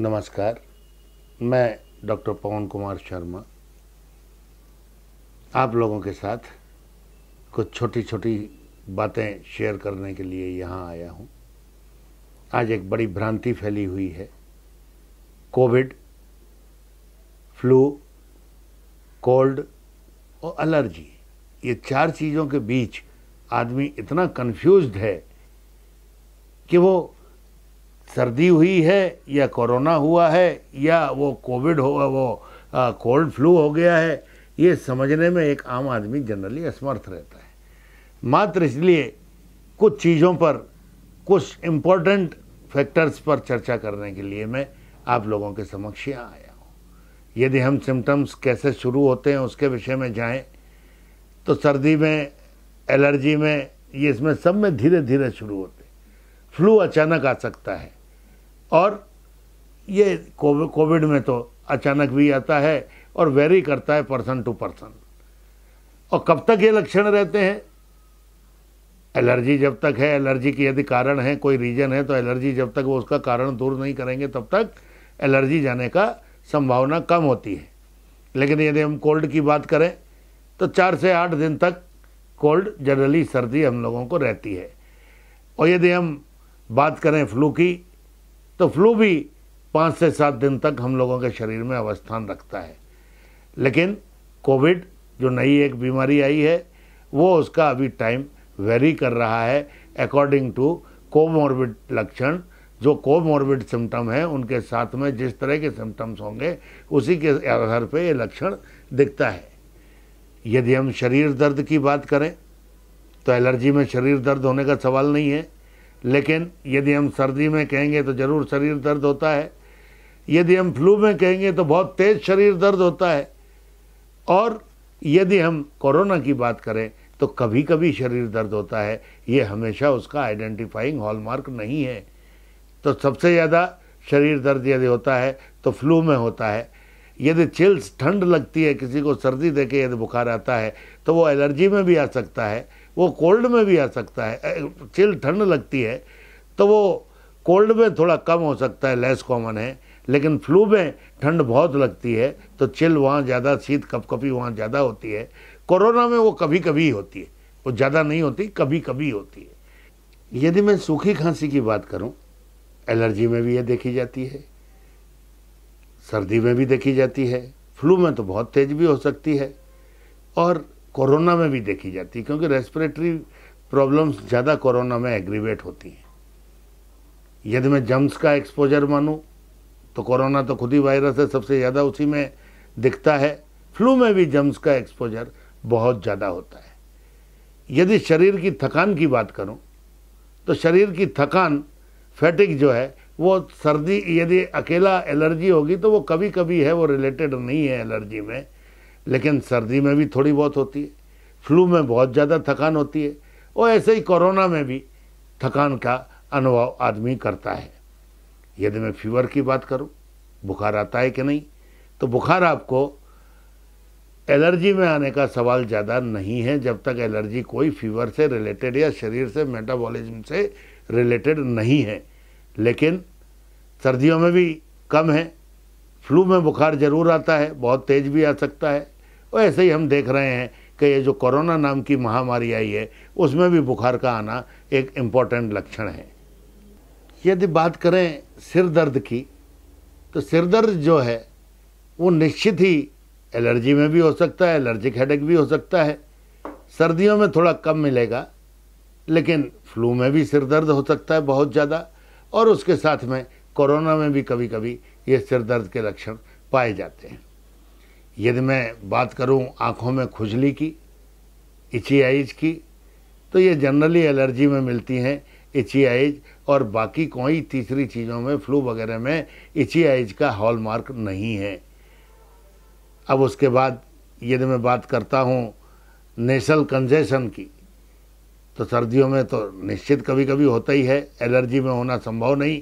नमस्कार मैं डॉक्टर पवन कुमार शर्मा आप लोगों के साथ कुछ छोटी छोटी बातें शेयर करने के लिए यहाँ आया हूँ आज एक बड़ी भ्रांति फैली हुई है कोविड फ्लू कोल्ड और एलर्जी ये चार चीज़ों के बीच आदमी इतना कंफ्यूज्ड है कि वो सर्दी हुई है या कोरोना हुआ है या वो कोविड हो वो कोल्ड फ्लू हो गया है ये समझने में एक आम आदमी जनरली असमर्थ रहता है मात्र इसलिए कुछ चीज़ों पर कुछ इम्पोर्टेंट फैक्टर्स पर चर्चा करने के लिए मैं आप लोगों के समक्ष यहाँ आया हूँ यदि हम सिम्टम्स कैसे शुरू होते हैं उसके विषय में जाएं तो सर्दी में एलर्जी में ये इसमें सब में धीरे धीरे शुरू होते फ्लू अचानक आ सकता है और ये कोविड में तो अचानक भी आता है और वेरी करता है पर्सन टू पर्सन और कब तक ये लक्षण रहते हैं एलर्जी जब तक है एलर्जी के यदि कारण है कोई रीजन है तो एलर्जी जब तक वो उसका कारण दूर नहीं करेंगे तब तक एलर्जी जाने का संभावना कम होती है लेकिन यदि हम कोल्ड की बात करें तो चार से आठ दिन तक कोल्ड जनरली सर्दी हम लोगों को रहती है और यदि हम बात करें फ्लू की तो फ्लू भी पाँच से सात दिन तक हम लोगों के शरीर में अवस्थान रखता है लेकिन कोविड जो नई एक बीमारी आई है वो उसका अभी टाइम वेरी कर रहा है अकॉर्डिंग टू कोमोर्बिड लक्षण जो कोमोर्बिड सिम्टम हैं उनके साथ में जिस तरह के सिम्टम्स होंगे उसी के आधार पर ये लक्षण दिखता है यदि हम शरीर दर्द की बात करें तो एलर्जी में शरीर दर्द होने का सवाल नहीं है लेकिन यदि हम सर्दी में कहेंगे तो ज़रूर शरीर दर्द होता है यदि हम फ्लू में कहेंगे तो बहुत तेज़ शरीर दर्द होता है और यदि हम कोरोना की बात करें तो कभी कभी शरीर दर्द होता है ये हमेशा उसका आइडेंटिफाइंग हॉलमार्क नहीं है तो सबसे ज़्यादा शरीर दर्द यदि होता है तो फ्लू में होता है यदि चिल्स ठंड लगती है किसी को सर्दी देके यदि बुखार आता है तो वो एलर्जी में भी आ सकता है वो कोल्ड में भी आ सकता है चिल ठंड लगती है तो वो कोल्ड में थोड़ा कम हो सकता है लेस कॉमन है लेकिन फ्लू में ठंड बहुत लगती है तो चिल वहाँ ज़्यादा शीत कपकपी वहाँ ज़्यादा होती है कोरोना में वो कभी कभी होती है वो ज़्यादा नहीं होती कभी कभी होती है यदि मैं सूखी खांसी की बात करूँ एलर्जी में भी ये देखी जाती है सर्दी में भी देखी जाती है फ्लू में तो बहुत तेज़ भी हो सकती है और कोरोना में भी देखी जाती है क्योंकि रेस्पिरेटरी प्रॉब्लम्स ज़्यादा कोरोना में एग्रीवेट होती हैं यदि मैं जम्स का एक्सपोजर मानूँ तो कोरोना तो खुद ही वायरस है सबसे ज़्यादा उसी में दिखता है फ्लू में भी जम्स का एक्सपोजर बहुत ज़्यादा होता है यदि शरीर की थकान की बात करूँ तो शरीर की थकान फैटिक जो है वो सर्दी यदि अकेला एलर्जी होगी तो वो कभी कभी है वो रिलेटेड नहीं है एलर्जी में लेकिन सर्दी में भी थोड़ी बहुत होती है फ्लू में बहुत ज़्यादा थकान होती है और ऐसे ही कोरोना में भी थकान का अनुभव आदमी करता है यदि मैं फीवर की बात करूं बुखार आता है कि नहीं तो बुखार आपको एलर्जी में आने का सवाल ज़्यादा नहीं है जब तक एलर्जी कोई फीवर से रिलेटेड या शरीर से मेटाबॉलिज्म से रिलेटेड नहीं है लेकिन सर्दियों में भी कम है फ्लू में बुखार ज़रूर आता है बहुत तेज़ भी आ सकता है और ऐसे ही हम देख रहे हैं कि ये जो कोरोना नाम की महामारी आई है उसमें भी बुखार का आना एक इम्पॉर्टेंट लक्षण है यदि बात करें सिर दर्द की तो सिर दर्द जो है वो निश्चित ही एलर्जी में भी हो सकता है एलर्जिक हेडेक भी हो सकता है सर्दियों में थोड़ा कम मिलेगा लेकिन फ्लू में भी सिर दर्द हो सकता है बहुत ज़्यादा और उसके साथ में कोरोना में भी कभी कभी ये सिर दर्द के लक्षण पाए जाते हैं यदि मैं बात करूं आँखों में खुजली की इचियाइज की तो ये जनरली एलर्जी में मिलती हैं इचियाइज और बाकी कोई तीसरी चीज़ों में फ्लू वगैरह में इचियाइज का हॉलमार्क नहीं है अब उसके बाद यदि मैं बात करता हूँ नेसल कंजेशन की तो सर्दियों में तो निश्चित कभी कभी होता ही है एलर्जी में होना संभव नहीं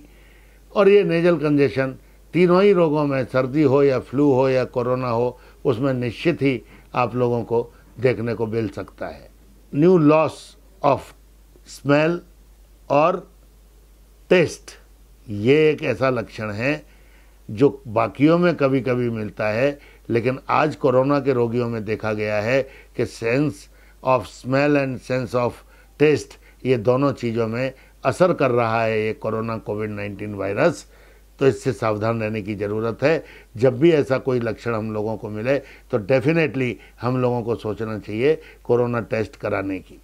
और ये नेजल कंजेशन तीनों ही रोगों में सर्दी हो या फ्लू हो या कोरोना हो उसमें निश्चित ही आप लोगों को देखने को मिल सकता है न्यू लॉस ऑफ स्मेल और टेस्ट ये एक ऐसा लक्षण है जो बाकियों में कभी कभी मिलता है लेकिन आज कोरोना के रोगियों में देखा गया है कि sense of smell and sense of taste ये दोनों चीज़ों में असर कर रहा है ये कोरोना कोविड नाइन्टीन वायरस तो इससे सावधान रहने की ज़रूरत है जब भी ऐसा कोई लक्षण हम लोगों को मिले तो डेफिनेटली हम लोगों को सोचना चाहिए कोरोना टेस्ट कराने की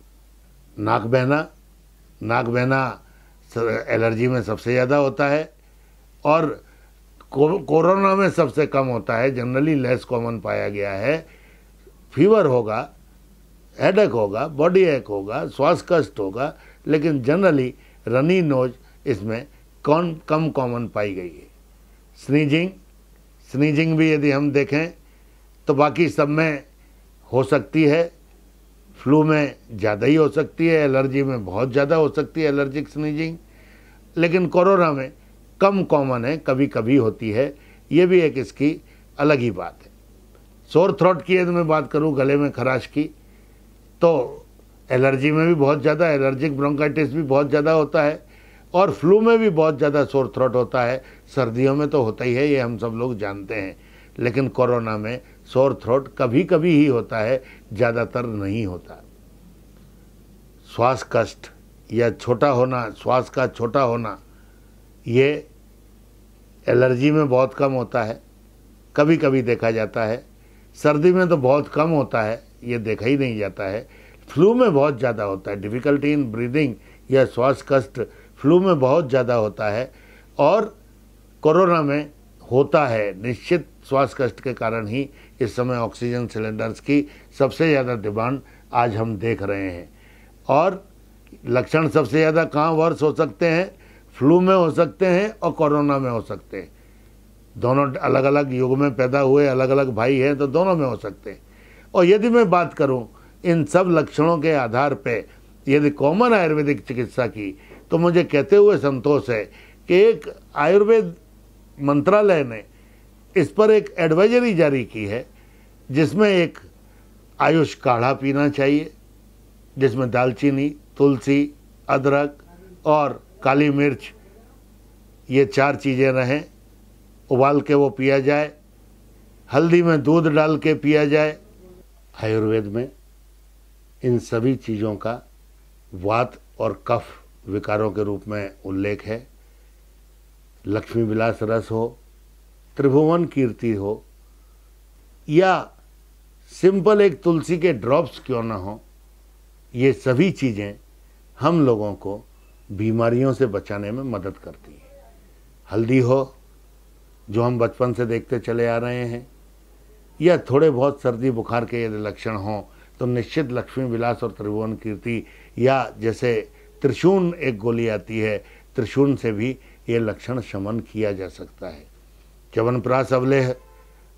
नाक बहना नाक बहना एलर्जी में सबसे ज़्यादा होता है और कोरोना में सबसे कम होता है जनरली लेस कॉमन पाया गया है फीवर होगा हेडेक होगा बॉडी एक होगा श्वास कष्ट होगा लेकिन जनरली रनी नोज इसमें कौन कम कॉमन पाई गई है स्नीजिंग स्नीजिंग भी यदि हम देखें तो बाकी सब में हो सकती है फ्लू में ज़्यादा ही हो सकती है एलर्जी में बहुत ज़्यादा हो सकती है एलर्जिक स्नीजिंग लेकिन कोरोना में कम कॉमन है कभी कभी होती है ये भी एक इसकी अलग ही बात है सोर थ्रोट की यदि मैं बात करूँ गले में खराश की तो एलर्जी में भी बहुत ज़्यादा एलर्जिक ब्रोंकाइटिस भी बहुत ज़्यादा होता है और फ्लू में भी बहुत ज़्यादा सोर थ्रोट होता है सर्दियों में तो होता ही है ये हम सब लोग जानते हैं लेकिन कोरोना में सोर थ्रोट कभी कभी ही होता है ज़्यादातर नहीं होता श्वास कष्ट या छोटा होना श्वास का छोटा होना ये एलर्जी में बहुत कम होता है कभी कभी देखा जाता है सर्दी में तो बहुत कम होता है ये देखा ही नहीं जाता है फ्लू में बहुत ज़्यादा होता है डिफ़िकल्टी इन ब्रीदिंग या श्वास कष्ट फ्लू में बहुत ज़्यादा होता है और कोरोना में होता है निश्चित श्वास कष्ट के कारण ही इस समय ऑक्सीजन सिलेंडर्स की सबसे ज़्यादा डिमांड आज हम देख रहे हैं और लक्षण सबसे ज़्यादा कहाँ वर्ष हो सकते हैं फ्लू में हो सकते हैं और कोरोना में हो सकते हैं दोनों अलग अलग युग में पैदा हुए अलग अलग भाई हैं तो दोनों में हो सकते हैं और यदि मैं बात करूं इन सब लक्षणों के आधार पर यदि कॉमन आयुर्वेदिक चिकित्सा की तो मुझे कहते हुए संतोष है कि एक आयुर्वेद मंत्रालय ने इस पर एक एडवाइजरी जारी की है जिसमें एक आयुष काढ़ा पीना चाहिए जिसमें दालचीनी तुलसी अदरक और काली मिर्च ये चार चीज़ें रहें उबाल के वो पिया जाए हल्दी में दूध डाल के पिया जाए आयुर्वेद में इन सभी चीज़ों का वात और कफ विकारों के रूप में उल्लेख है लक्ष्मी विलास रस हो त्रिभुवन कीर्ति हो या सिंपल एक तुलसी के ड्रॉप्स क्यों ना हो ये सभी चीज़ें हम लोगों को बीमारियों से बचाने में मदद करती हैं हल्दी हो जो हम बचपन से देखते चले आ रहे हैं या थोड़े बहुत सर्दी बुखार के यदि लक्षण हों तो निश्चित लक्ष्मी विलास और त्रिभुवन कीर्ति या जैसे त्रिशून एक गोली आती है त्रिशून से भी ये लक्षण शमन किया जा सकता है च्यवनप्रास अवलेह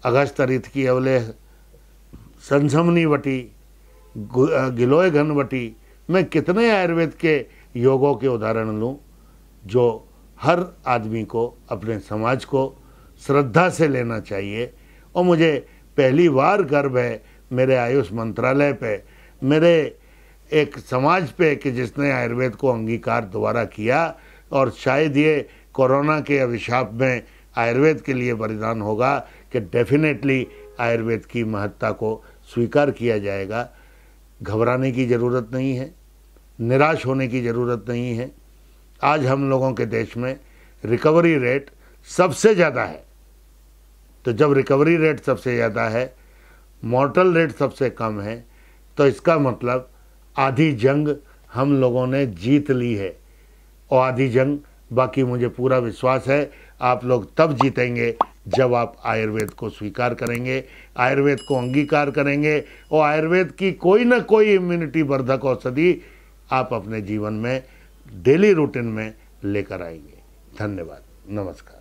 अगस्त रिथ की अवलेह संसमनी वटी गिलोय घन वटी मैं कितने आयुर्वेद के योगों के उदाहरण लूँ जो हर आदमी को अपने समाज को श्रद्धा से लेना चाहिए और मुझे पहली बार गर्व है मेरे आयुष मंत्रालय पे मेरे एक समाज पे कि जिसने आयुर्वेद को अंगीकार दोबारा किया और शायद ये कोरोना के अभिशाप में आयुर्वेद के लिए बलिदान होगा कि डेफिनेटली आयुर्वेद की महत्ता को स्वीकार किया जाएगा घबराने की ज़रूरत नहीं है निराश होने की ज़रूरत नहीं है आज हम लोगों के देश में रिकवरी रेट सबसे ज़्यादा है तो जब रिकवरी रेट सबसे ज़्यादा है मॉर्टल रेट सबसे कम है तो इसका मतलब आधी जंग हम लोगों ने जीत ली है और आधी जंग बाकी मुझे पूरा विश्वास है आप लोग तब जीतेंगे जब आप आयुर्वेद को स्वीकार करेंगे आयुर्वेद को अंगीकार करेंगे और आयुर्वेद की कोई ना कोई इम्यूनिटी वर्धक औषधि आप अपने जीवन में डेली रूटीन में लेकर आएंगे धन्यवाद नमस्कार